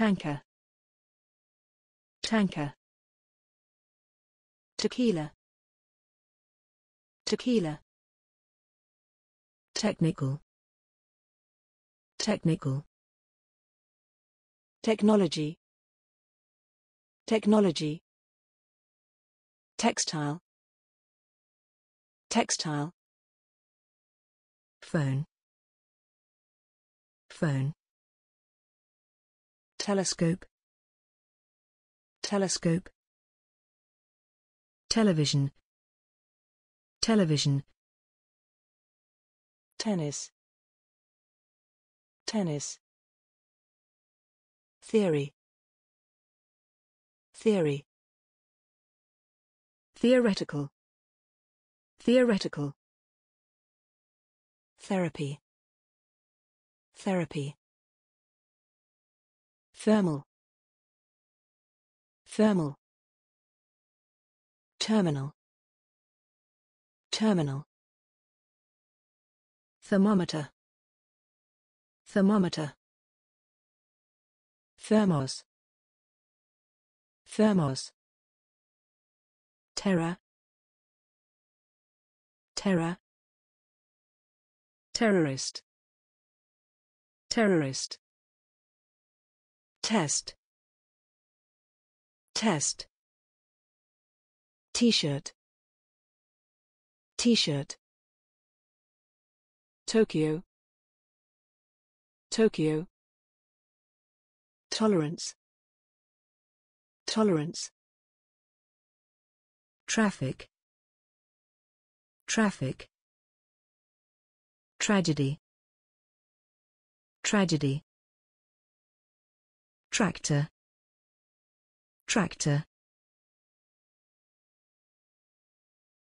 tanker tanker tequila tequila technical technical technology technology textile textile phone phone telescope telescope television television tennis tennis theory theory theoretical theoretical therapy therapy thermal thermal terminal terminal thermometer thermometer thermos thermos terror terror terrorist terrorist Test. Test. T-shirt. T-shirt. Tokyo. Tokyo. Tolerance. Tolerance. Traffic. Traffic. Tragedy. Tragedy. Tractor. Tractor.